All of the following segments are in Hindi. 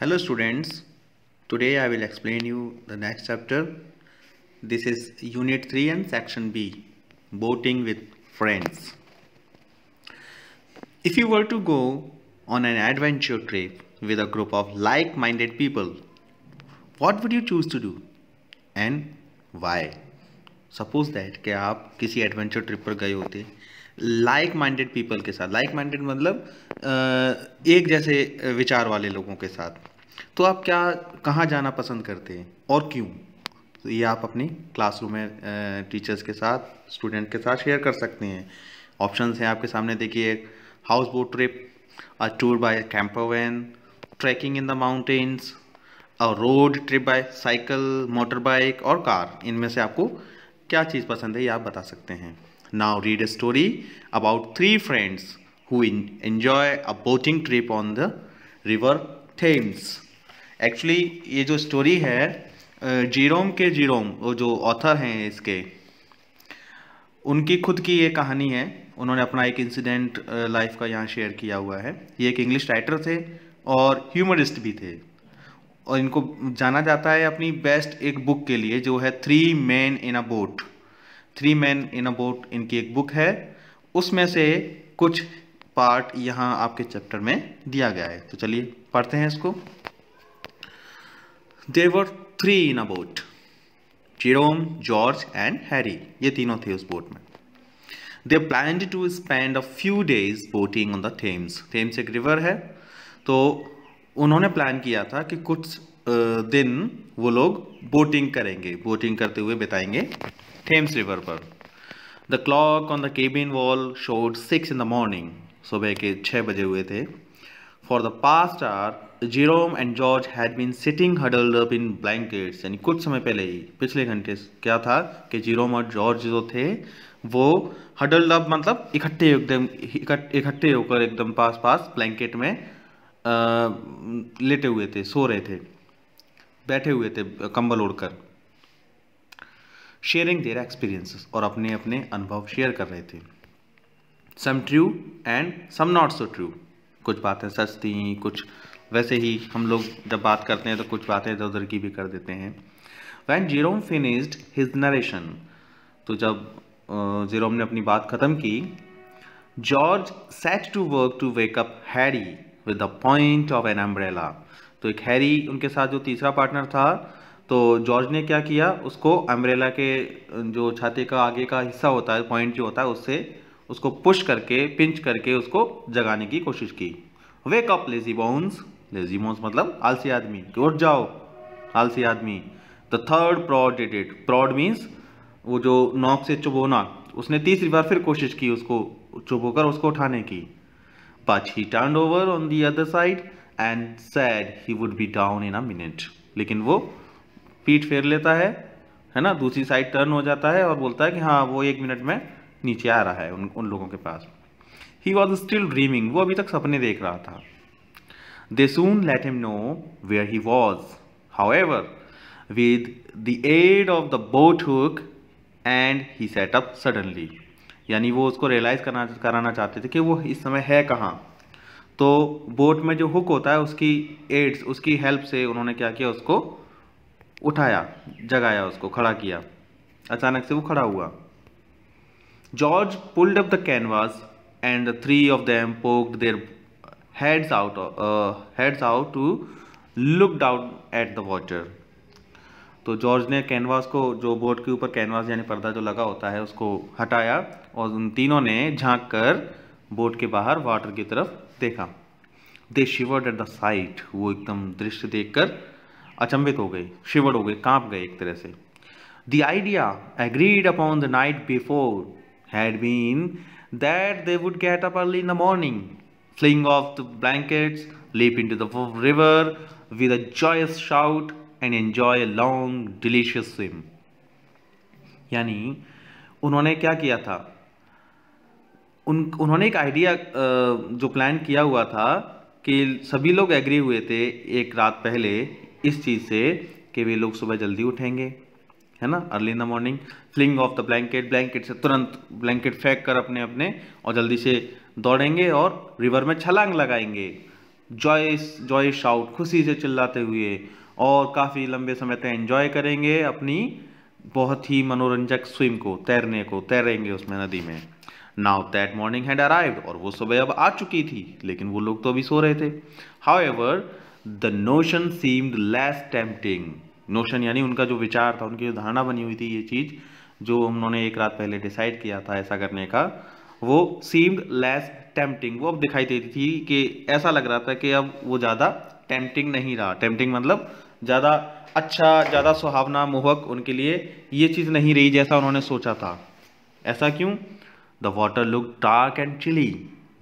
hello students today i will explain you the next chapter this is unit 3 and section b boating with friends if you were to go on an adventure trip with a group of like-minded people what would you choose to do and why suppose that कि आप किसी एडवेंचर ट्रिप पर गए होते लाइक माइंडेड पीपल के साथ लाइक माइंडेड मतलब एक जैसे विचार वाले लोगों के साथ तो आप क्या कहाँ जाना पसंद करते हैं और क्यों तो ये आप अपनी क्लासरूम में टीचर्स के साथ स्टूडेंट के साथ शेयर कर सकते हैं ऑप्शंस हैं आपके सामने देखिए एक house boat trip a tour by camper van trekking in the mountains और road trip by cycle motorbike और कार इनमें से आपको क्या चीज़ पसंद है ये आप बता सकते हैं Now read a story about three friends who enjoy a boating trip on the river Thames. Actually ये जो story है जीरोम के जीरोम वो जो author हैं इसके उनकी खुद की ये कहानी है उन्होंने अपना एक incident life का यहाँ share किया हुआ है ये एक English writer थे और humorist भी थे और इनको जाना जाता है अपनी best एक book के लिए जो है Three Men in a Boat. Three man in a boat इनकी एक बुक है उसमें से कुछ पार्ट यहाँ आपके चैप्टर में दिया गया है तो चलिए पढ़ते हैं इसको there were three in a boat Jerome George and Harry ये तीनों थे उस बोट में they plan to spend a few days boating on the Thames Thames एक रिवर है तो उन्होंने प्लान किया था कि कुछ दिन वो लोग बोटिंग करेंगे बोटिंग करते हुए बिताएंगे थेम्स रिवर पर the clock on the cabin wall showed six in the morning सुबह के छः बजे हुए थे for the past hour Jerome and George had been sitting huddled up in blankets यानी कुछ समय पहले ही पिछले घंटे क्या था कि जीरोम और जॉर्ज जो थे वो हडल्ड अप मतलब इकट्ठे एकदम इकट्ठे होकर एकदम पास पास ब्लैंकेट में आ, लेटे हुए थे सो रहे थे बैठे हुए थे कंबल ओढ़कर शेयरिंग देयर एक्सपीरियंसेस और अपने अपने अनुभव शेयर कर रहे थे some true and some not so true कुछ बातें सच थी कुछ वैसे ही हम लोग जब बात करते हैं तो कुछ बातें इधर उधर की भी कर देते हैं when Jerome finished his narration तो जब जीरोम ने अपनी बात ख़त्म की George set to work to wake up Harry with the point of an umbrella तो एक हैरी उनके साथ जो तीसरा पार्टनर था तो जॉर्ज ने क्या किया उसको अम्ब्रेला के जो छाती का आगे का हिस्सा होता है पॉइंट जो होता है उससे उसको पुश करके पिंच करके उसको जगाने की कोशिश की wake up lazybones lazybones मतलब आलसी आदमी उठ जाओ आलसी आदमी the third prod it it prod means वो जो नॉक से चुभोना उसने तीसरी बार फिर कोशिश की उसको चुभोकर उसको उठाने की but he turn over on the other side and said he would be down in a minute लेकिन वो पीठ फेर लेता है है ना दूसरी साइड टर्न हो जाता है और बोलता है कि हाँ वो एक मिनट में नीचे आ रहा है उन उन लोगों के पास ही वॉज स्टिल ड्रीमिंग वो अभी तक सपने देख रहा था they soon let him know where he was however with the aid of the boat hook and he sat up suddenly यानी वो उसको रियलाइज़ करना कराना चाहते थे कि वो इस समय है कहाँ तो बोट में जो हुक होता है उसकी एड्स उसकी हेल्प से उन्होंने क्या किया उसको उठाया जगाया उसको खड़ा किया अचानक से वो खड़ा हुआ George pulled up the canvas and the three of them poked their heads out heads out to look down at the water तो जॉर्ज ने कैनवास को जो बोर्ड के ऊपर कैनवास यानी पर्दा जो लगा होता है उसको हटाया और उन तीनों ने झांक कर बोट के बाहर वाटर की तरफ देखा they shivered at the sight वो एकदम दृश्य देखकर अचंभित हो गए शिवड़ हो गए कांप गए एक तरह से the idea agreed upon the night before had been that they would get up early in the morning fling off the the leap into the river with a joyous shout and enjoy a long delicious swim यानी उन्होंने क्या किया था उन उन्होंने एक आइडिया जो प्लान किया हुआ था कि सभी लोग एग्री हुए थे एक रात पहले इस चीज़ से कि वे लोग सुबह जल्दी उठेंगे है ना early in the morning fling off the blanket blanket से तुरंत ब्लैंकेट फेंक कर अपने अपने और जल्दी से दौड़ेंगे और रिवर में छलांग लगाएंगे जॉय जॉय शाउट खुशी से चिल्लाते हुए और काफ़ी लंबे समय तक एंजॉय करेंगे अपनी बहुत ही मनोरंजक स्विम को तैरने को तैरेंगे उसमें नदी में now that morning had arrived और वो सुबह अब आ चुकी थी लेकिन वो लोग तो अभी सो रहे थे however the notion seemed less tempting notion यानी उनका जो विचार था उनकी जो धारणा बनी हुई थी ये चीज़ जो उन्होंने एक रात पहले डिसाइड किया था ऐसा करने का वो सीम्ड लेस टेम्पटिंग वो अब दिखाई देती थी कि ऐसा लग रहा था कि अब वो ज़्यादा टेम्पटिंग नहीं रहा टेम्पटिंग मतलब ज़्यादा अच्छा ज़्यादा सुहावना मोहक उनके लिए ये चीज़ नहीं रही जैसा उन्होंने सोचा था ऐसा क्यों the water look dark and chilly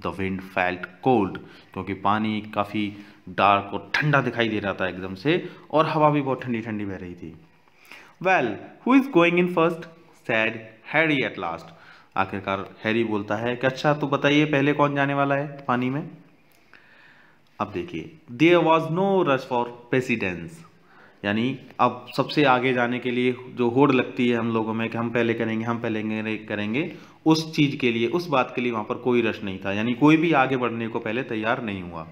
the wind felt cold क्योंकि पानी काफ़ी डार्क और ठंडा दिखाई दे रहा था एकदम से और हवा भी बहुत ठंडी ठंडी बह रही थी well who is going in first said Harry at last आखिरकार हैरी बोलता है कि अच्छा तो बताइए पहले कौन जाने वाला है पानी में अब देखिए there was no rush for precedence यानी अब सबसे आगे जाने के लिए जो होड़ लगती है हम लोगों में कि हम पहले करेंगे हम पहले करेंगे उस चीज़ के लिए उस बात के लिए वहां पर कोई रश नहीं था यानी कोई भी आगे बढ़ने को पहले तैयार नहीं हुआ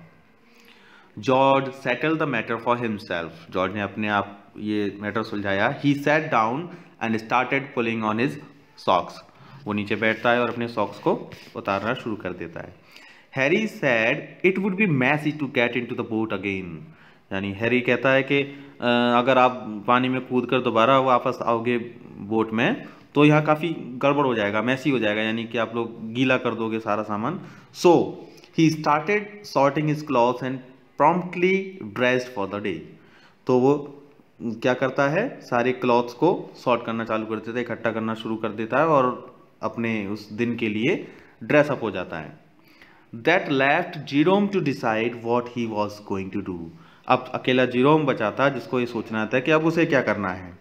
George settle the matter for himself George ने अपने आप ये मैटर सुलझाया he sat down and started pulling on his socks वो नीचे बैठता है और अपने सॉक्स को उतारना शुरू कर देता है Harry said it would be messy to get into the boat again यानी हैरी कहता है कि अगर आप पानी में कूद कर दोबारा वापस आओगे बोट में तो यहाँ काफ़ी गड़बड़ हो जाएगा मैसी हो जाएगा यानी कि आप लोग गीला कर दोगे सारा सामान so he started sorting his cloth and promptly dressed for the day तो वो क्या करता है सारे क्लॉथ्स को सॉर्ट करना चालू कर देता है इकट्ठा करना शुरू कर देता है और अपने उस दिन के लिए ड्रेसअप हो जाता है that left Jerome to decide what he was going to do अब अकेला जीरोम बचा था जिसको ये सोचना था कि अब उसे क्या करना है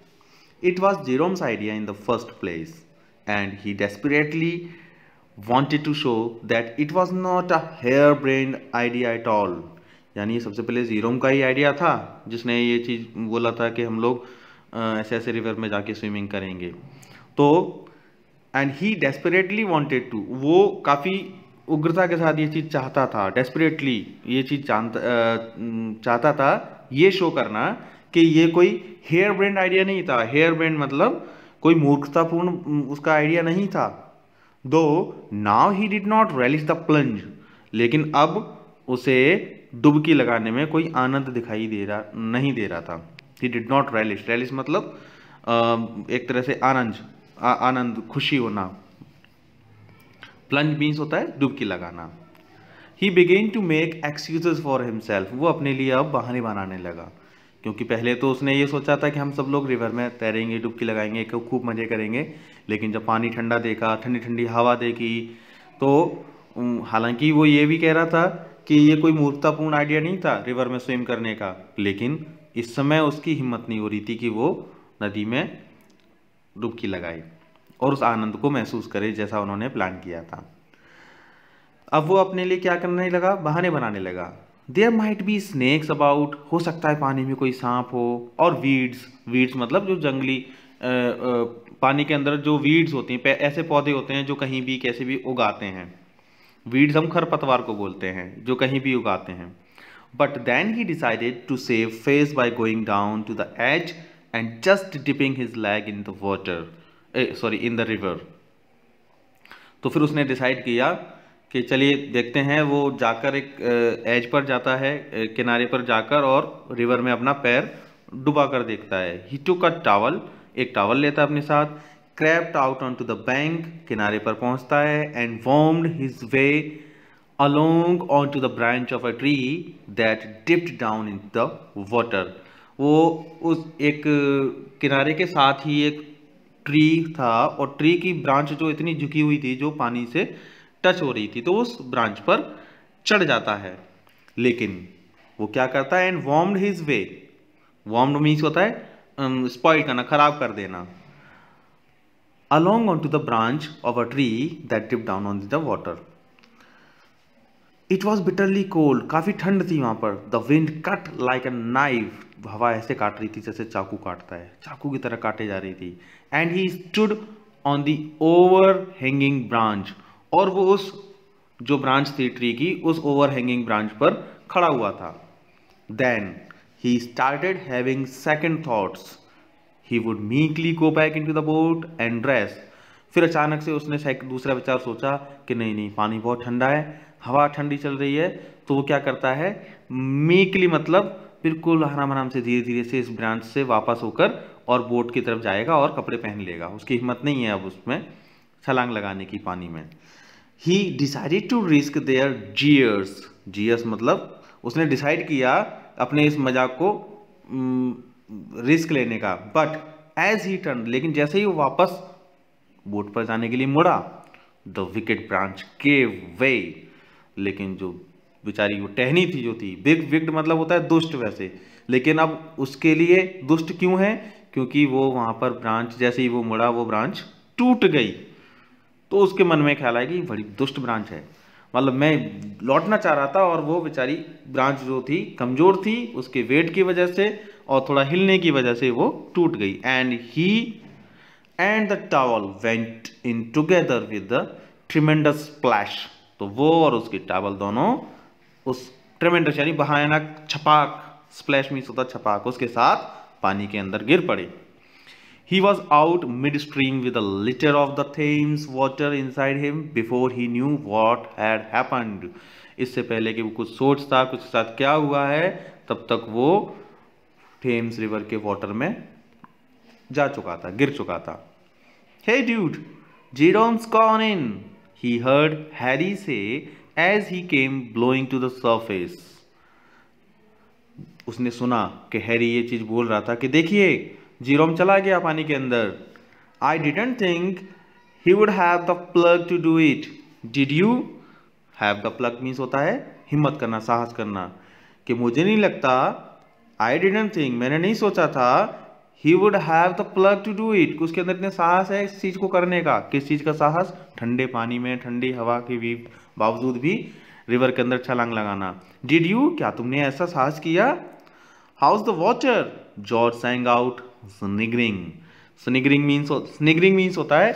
it was Jerome's idea in the first place and he desperately wanted to show that it was not a harebrained idea at all यानी सबसे पहले जीरोम का ही आइडिया था जिसने ये चीज़ बोला था कि हम लोग ऐसे ऐसे रिवर में जाके स्विमिंग करेंगे तो and he desperately wanted to वो काफ़ी उग्रता के साथ ये चीज़ चाहता था डेस्परेटली ये चीज़ जानता चाहता था ये शो करना कि ये कोई हेयर ब्रेंड आइडिया नहीं था हेयर ब्रेंड मतलब कोई मूर्खतापूर्ण उसका आइडिया नहीं था though now he did not relish the plunge लेकिन अब उसे डुबकी लगाने में कोई आनंद दिखाई दे रहा नहीं दे रहा था he did not relish relish मतलब एक तरह से आनंद आनंद खुशी होना प्लंज मीन्स होता है डुबकी लगाना he began to make excuse for himself वो अपने लिए अब बहाने बनाने लगा क्योंकि पहले तो उसने ये सोचा था कि हम सब लोग रिवर में तैरेंगे डुबकी लगाएंगे खूब मज़े करेंगे लेकिन जब पानी ठंडा देखा ठंडी ठंडी हवा देखी तो हालांकि वो ये भी कह रहा था कि ये कोई मूर्खतापूर्ण आइडिया नहीं था रिवर में स्विम करने का लेकिन इस समय उसकी हिम्मत नहीं हो रही थी कि वो नदी में डुबकी लगाए और उस आनंद को महसूस करे जैसा उन्होंने प्लान किया था अब वो अपने लिए क्या करने लगा बहाने बनाने लगा there might be snakes about हो सकता है पानी में कोई सांप हो और वीड्स वीड्स मतलब जो जंगली आ, आ, पानी के अंदर जो वीड्स होती हैं ऐसे पौधे होते हैं जो कहीं भी कैसे भी उगाते हैं वीड्स हम खरपतवार को बोलते हैं जो कहीं भी उगाते हैं but then he decided to save face by going down to the edge and just dipping his leg in the water sorry in the river तो फिर उसने डिसाइड किया कि चलिए देखते हैं वो जाकर एक एज eh, पर जाता है eh, किनारे पर जाकर और रिवर में अपना पैर डुबा कर देखता है ही टू का टावल एक टावल लेता है अपने साथ crept out on to the bank किनारे पर पहुंचता है and wormed his way along on to the branch of a tree that dipped down in the water वो उस एक किनारे के साथ ही एक ट्री था और ट्री की ब्रांच जो इतनी झुकी हुई थी जो पानी से टच हो रही थी तो उस ब्रांच पर चढ़ जाता है लेकिन वो क्या करता है and wormed his way wormed means होता है स्पॉइल करना खराब कर देना along onto the branch of a tree that dipped down on the water. It was bitterly cold काफ़ी ठंड थी वहाँ पर the wind cut like a knife हवा ऐसे काट रही थी जैसे चाकू काटता है चाकू की तरह काटे जा रही थी and he stood on the overhanging branch और वो उस जो ब्रांच थी ट्री की उस ओवर हैंगिंग ब्रांच पर खड़ा हुआ था then he started having second thoughts he would meekly go back into the boat and dress फिर अचानक से उसने दूसरा विचार सोचा कि नहीं नहीं पानी बहुत ठंडा है हवा ठंडी चल रही है तो वो क्या करता है मीकली मतलब बिल्कुल आराम आराम से धीरे धीरे से इस ब्रांच से वापस होकर और बोट की तरफ जाएगा और कपड़े पहन लेगा उसकी हिम्मत नहीं है अब उसमें छलांग लगाने की पानी में he decided to risk their jeers jeers मतलब उसने डिसाइड किया अपने इस मजाक को रिस्क लेने का बट एज ही टर्न लेकिन जैसे ही वो वापस बोट पर जाने के लिए मुड़ा द विकेट ब्रांच के वे लेकिन जो बेचारी वो टहनी थी जो थी बिग विक्ड मतलब होता है दुष्ट वैसे लेकिन अब उसके लिए दुष्ट क्यों है क्योंकि वो वहाँ पर ब्रांच जैसे ही वो मुड़ा वो ब्रांच टूट गई तो उसके मन में ख्याल आएगी बड़ी दुष्ट ब्रांच है मतलब मैं लौटना चाह रहा था और वो बेचारी ब्रांच जो थी कमज़ोर थी उसके वेट की वजह से और थोड़ा हिलने की वजह से वो टूट गई and he and the towel went in together with the tremendous splash तो वो और उसके टावल दोनों उस ट्रिमेंडस यानी बहानक छपाक स्प्लैश मीस होता छपाक उसके साथ पानी के अंदर गिर पड़े He was out midstream with a litter of the Thames water inside him before he knew what had happened. इससे पहले कि वो कुछ सोचता कुछ साथ क्या हुआ है तब तक वो थेम्स रिवर के वाटर में जा चुका था गिर चुका था hey dude Jerome's gone in he heard Harry say as he came blowing to the surface उसने सुना कि हैरी ये चीज़ बोल रहा था कि देखिए जीरो में चला गया पानी के अंदर I didn't think he would have the pluck to do it did you have the pluck means होता है हिम्मत करना साहस करना कि मुझे नहीं लगता आई डिडेंट थिंक मैंने नहीं सोचा था he would have the pluck to do it उसके अंदर इतने साहस है इस चीज़ को करने का किस चीज़ का साहस ठंडे पानी में ठंडी हवा के भी बावजूद भी रिवर के अंदर छलांग लगाना डिड यू क्या तुमने ऐसा साहस किया how's the water George sang out sniggering sniggering means sniggering means होता है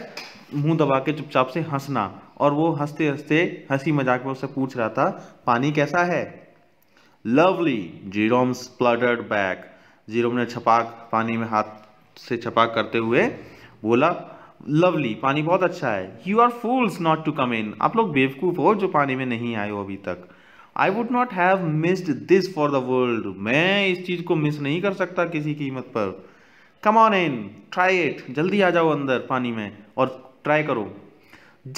मुंह दबा के चुपचाप से हंसना और वो हंसते हंसते हंसी मजाक में उससे पूछ रहा था पानी कैसा है lovely Jerome spluttered back Jerome ने छपाक पानी में हाथ से छपाक करते हुए बोला लवली पानी बहुत अच्छा है you are fools not to come in आप लोग बेवकूफ़ हो जो पानी में नहीं आए हो अभी तक I would not have missed this for the world मैं इस चीज़ को मिस नहीं कर सकता किसी कीमत पर come on in try it जल्दी आ जाओ अंदर पानी में और ट्राई करो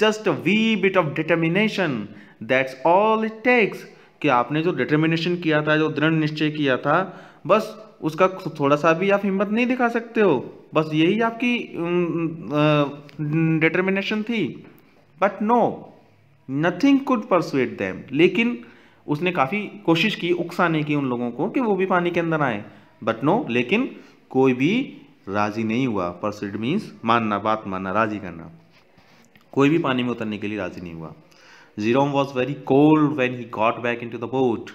just wee bit of determination that's all it takes कि आपने जो डिटर्मिनेशन किया था जो दृढ़ निश्चय किया था बस उसका थोड़ा सा भी आप हिम्मत नहीं दिखा सकते हो बस यही आपकी डिटर्मिनेशन थी but no nothing could persuade them लेकिन उसने काफ़ी कोशिश की उकसाने की उन लोगों को कि वो भी पानी के अंदर आए बट नो लेकिन कोई भी राज़ी नहीं हुआ परसिड मीन्स मानना बात मानना राज़ी करना कोई भी पानी में उतरने के लिए राज़ी नहीं हुआ Jerome was very cold when he got back into the boat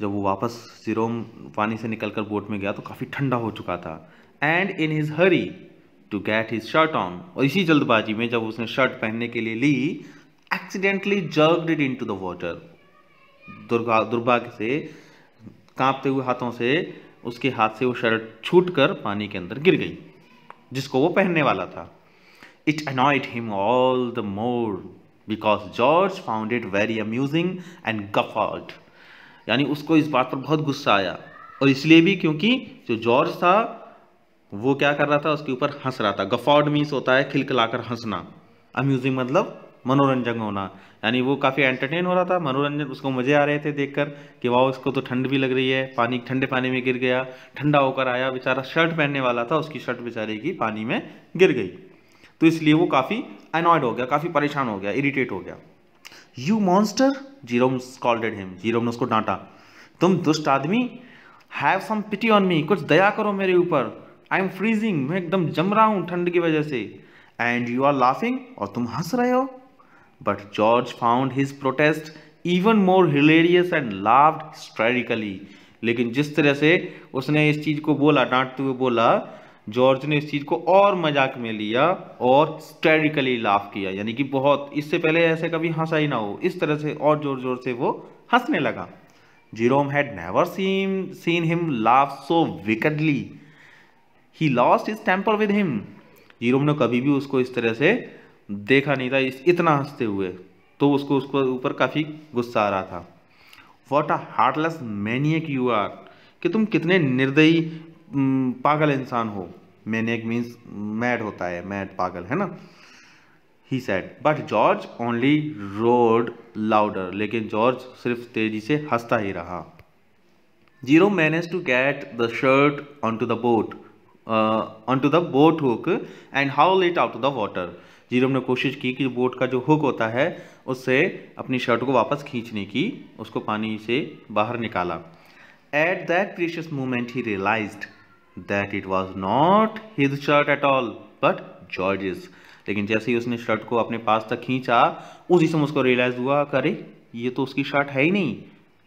जब वो वापस जीरोम पानी से निकल कर बोट में गया तो काफ़ी ठंडा हो चुका था and in his hurry to get his shirt on और इसी जल्दबाजी में जब उसने शर्ट पहनने के लिए ली accidentally jerked it into the water दुर्भाग्य से कांपते हुए हाथों से उसके हाथ से वो शर्ट छूट कर पानी के अंदर गिर गई जिसको वो पहनने वाला था it annoyed him all the more because George found it very amusing and guffawed यानी उसको इस बात पर बहुत गुस्सा आया और इसलिए भी क्योंकि जो जॉर्ज था वो क्या कर रहा था उसके ऊपर हंस रहा था गफॉर्ड मीन्स होता है खिलखिलाकर हंसना अम्यूजिंग मतलब मनोरंजक होना यानी वो काफ़ी एंटरटेन हो रहा था मनोरंजन उसको मज़े आ रहे थे देखकर कि वाह उसको तो ठंड भी लग रही है पानी ठंडे पानी में गिर गया ठंडा होकर आया बेचारा शर्ट पहनने वाला था उसकी शर्ट बेचारे की पानी में गिर गई तो इसलिए वो काफ़ी अनॉयड हो गया काफ़ी परेशान हो गया इरीटेट हो गया you monster Jerome called him Jerome ने उसको डांटा तुम दुष्ट आदमी have some pity on me कुछ दया करो मेरे ऊपर आई एम फ्रीजिंग मैं एकदम जम रहा हूँ ठंड की वजह से एंड यू आर लाफिंग और तुम हंस रहे हो But George found his protest even more hilarious and laughed hysterically. लेकिन जिस तरह से उसने इस चीज़ को बोला डांटते हुए बोला जॉर्ज ने इस चीज़ को और मजाक में लिया और स्टेरिकली लाफ किया यानी कि बहुत इससे पहले ऐसे कभी हंसा ही ना हो इस तरह से और ज़ोर ज़ोर से वो हंसने लगा Jerome had never seen seen him laugh so wickedly he lost his temper with him Jerome ने कभी भी उसको इस तरह से देखा नहीं था इस इतना हंसते हुए तो उसको उसको ऊपर काफ़ी गुस्सा आ रहा था what a heartless maniac you are कि तुम कितने निर्दयी पागल इंसान हो मैनियक मीन्स मैड होता है मैड पागल है ना he said but George only roared louder लेकिन जॉर्ज सिर्फ तेजी से हंसता ही रहा Jerome manage to get the shirt on to the boat on to the boat hook and haul it out to the water Jerome ने कोशिश की कि बोट का जो हुक होता है उससे अपनी शर्ट को वापस खींचने की उसको पानी से बाहर निकाला at that precious moment he realize that it was not his shirt at all but George's लेकिन जैसे ही उसने शर्ट को अपने पास तक खींचा उसी समय उसको रियलाइज हुआ अरे ये तो उसकी शर्ट है ही नहीं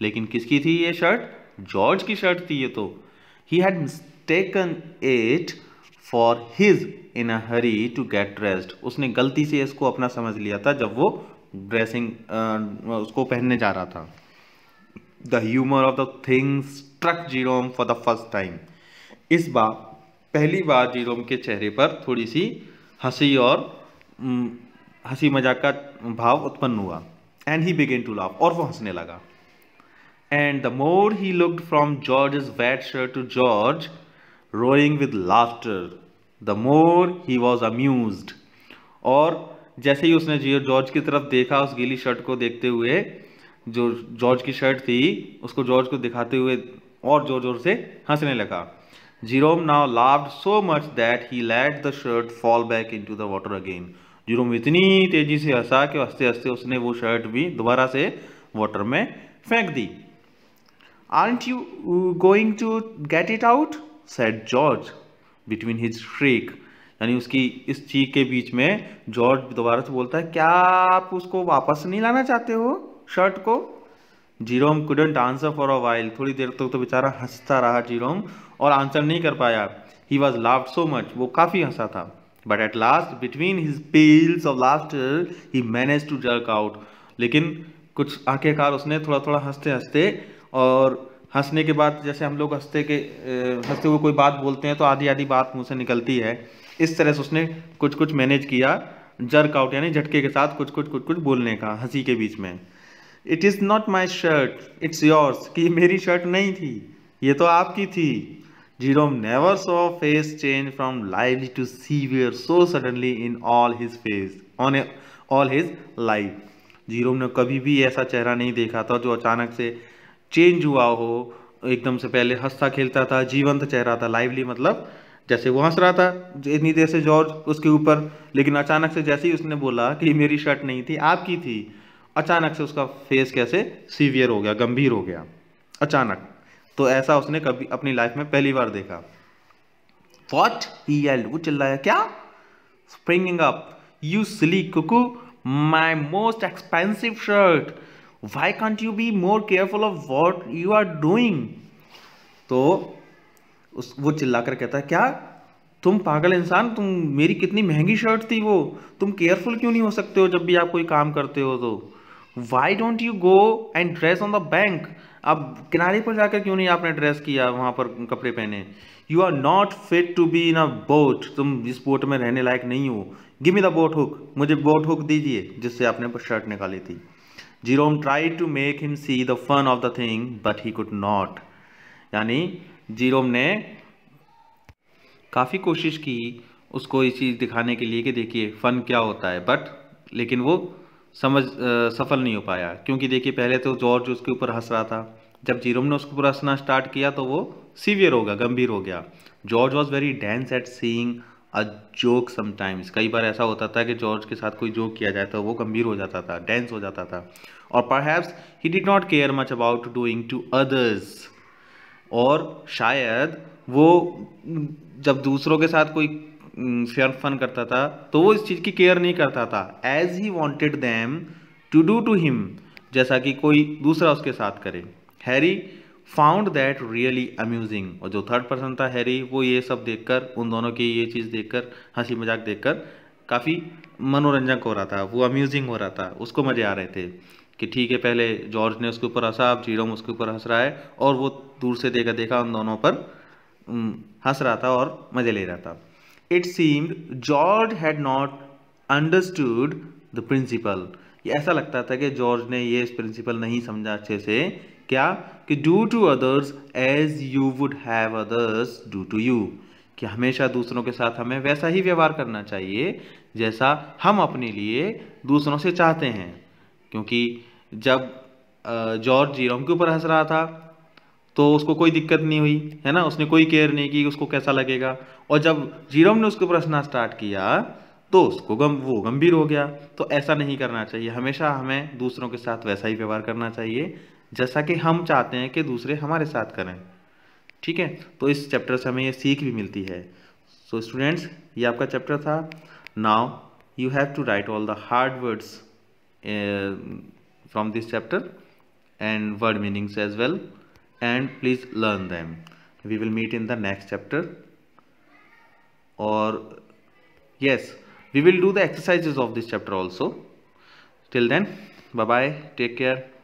लेकिन किसकी थी ये शर्ट जॉर्ज की शर्ट थी ये तो he had taken it for his in a hurry to get dressed उसने गलती से इसको अपना समझ लिया था जब वो ड्रेसिंग उसको पहनने जा रहा था the humour of the thing struck Jerome for the first time इस बार पहली बार जीरोम के चेहरे पर थोड़ी सी हंसी और हंसी मजाक का भाव उत्पन्न हुआ and he began to laugh और वो हंसने लगा and the more he looked from George's wet shirt to George roaring with laughter the more he was amused और जैसे ही उसने जॉर्ज की तरफ देखा उस गीली शर्ट को देखते हुए जो जॉर्ज की शर्ट थी उसको जॉर्ज को दिखाते हुए और जोर जोर से हंसने लगा Jerome now laughed so much that he let the shirt fall back into the water again Jerome इतनी तेजी से हंसा कि हंसते हंसते उसने वो शर्ट भी दोबारा से वॉटर में फेंक दी aren't you going to get it out said George between his shrieks यानी उसकी इस चीख के बीच में जॉर्ज दोबारा से बोलता है क्या आप उसको वापस नहीं लाना चाहते हो शर्ट को Jerome couldn't answer for a while थोड़ी देर तक तो, तो बेचारा हंसता रहा जीरोम और आंसर नहीं कर पाया ही वॉज लाव सो मच वो काफ़ी हंसा था but at last between his peals of लास्ट he manage to jerk out लेकिन कुछ आखिरकार उसने थोड़ा थोड़ा हंसते हंसते और हंसने के बाद जैसे हम लोग हंसते के हंसते हुए कोई बात बोलते हैं तो आधी आधी बात मुँह से निकलती है इस तरह से उसने कुछ कुछ मैनेज किया जर्क आउट यानी झटके के साथ कुछ कुछ कुछ कुछ बोलने का हंसी के बीच में it is not my shirt it's yours कि मेरी शर्ट नहीं थी ये तो आपकी थी Jerome never saw face change from live to severe so suddenly in all his face on all his life Jerome ने कभी भी ऐसा चेहरा नहीं देखा था जो अचानक से चेंज हुआ हो एकदम से पहले हंसता खेलता था जीवंत चेहरा था लाइवली मतलब जैसे वो हंस रहा था इतनी देर से जॉर्ज उसके ऊपर लेकिन अचानक से जैसे ही उसने बोला कि मेरी शर्ट नहीं थी आपकी थी अचानक से उसका फेस कैसे सीवियर हो गया गंभीर हो गया अचानक तो ऐसा उसने कभी अपनी लाइफ में पहली बार देखा वॉट ही वो चिल्लाया क्या springing up you silly cuckoo my most expensive shirt why can't you be more careful of what you are doing तो उस वो चिल्लाकर कहता है क्या तुम पागल इंसान तुम मेरी कितनी महंगी शर्ट थी वो तुम केयरफुल क्यों नहीं हो सकते हो जब भी आप कोई काम करते हो तो why don't you go and dress on the bank अब किनारे पर जाकर क्यों नहीं आपने ड्रेस किया वहां पर कपड़े पहने you are not fit to be in a boat तुम इस बोट में रहने लायक नहीं हो give me the boat hook मुझे बोट हुक दीजिए जिससे आपने शर्ट निकाली थी Jerome try to make him see the fun of the thing but he could not यानी जीरोम ने काफ़ी कोशिश की उसको ये चीज़ दिखाने के लिए कि देखिए फ़न क्या होता है बट लेकिन वो समझ आ, सफल नहीं हो पाया क्योंकि देखिए पहले तो जॉर्ज उसके ऊपर हंस रहा था जब जीरोम ने उसके ऊपर हंसना स्टार्ट किया तो वो सीवियर हो गया गंभीर हो गया George was very dense at seeing a joke sometimes कई बार ऐसा होता था कि जॉर्ज के साथ कोई जोक किया जाए तो वो गंभीर हो जाता था डेंस हो जाता था और perhaps he did not care much about doing to others और शायद वो जब दूसरों के साथ कोई शेयर फन करता था तो वो इस चीज़ की केयर नहीं करता था as he wanted them to do to him जैसा कि कोई दूसरा उसके साथ करे Harry found that really amusing और जो थर्ड पर्सन था हैरी वो ये सब देखकर उन दोनों की ये चीज़ देखकर हंसी मजाक देखकर काफ़ी मनोरंजक हो रहा था वो अम्यूजिंग हो रहा था उसको मज़े आ रहे थे कि ठीक है पहले जॉर्ज ने उसके ऊपर हंसा अब जीरोम उसके ऊपर हंस रहा है और वो दूर से देखा देखा उन दोनों पर हंस रहा था और मज़े ले रहा था it seemed George had not understood the principle ये ऐसा लगता था कि जॉर्ज ने ये प्रिंसिपल नहीं समझा अच्छे से क्या कि do to others as you would have others do to you कि हमेशा दूसरों के साथ हमें वैसा ही व्यवहार करना चाहिए जैसा हम अपने लिए दूसरों से चाहते हैं क्योंकि जब जॉर्ज जीरोम के ऊपर हंस रहा था तो उसको कोई दिक्कत नहीं हुई है ना उसने कोई केयर नहीं की उसको कैसा लगेगा और जब जीरोम ने उसके ऊपर हंसना स्टार्ट किया तो उसको गम वो गंभीर हो गया तो ऐसा नहीं करना चाहिए हमेशा हमें दूसरों के साथ वैसा ही व्यवहार करना चाहिए जैसा कि हम चाहते हैं कि दूसरे हमारे साथ करें ठीक है तो इस चैप्टर से हमें ये सीख भी मिलती है सो so, स्टूडेंट्स ये आपका चैप्टर था now you have to write all the hard words from this chapter and word meanings as well and please learn them we will meet in the next chapter और yes we will do the exercises of this chapter also till then bye take care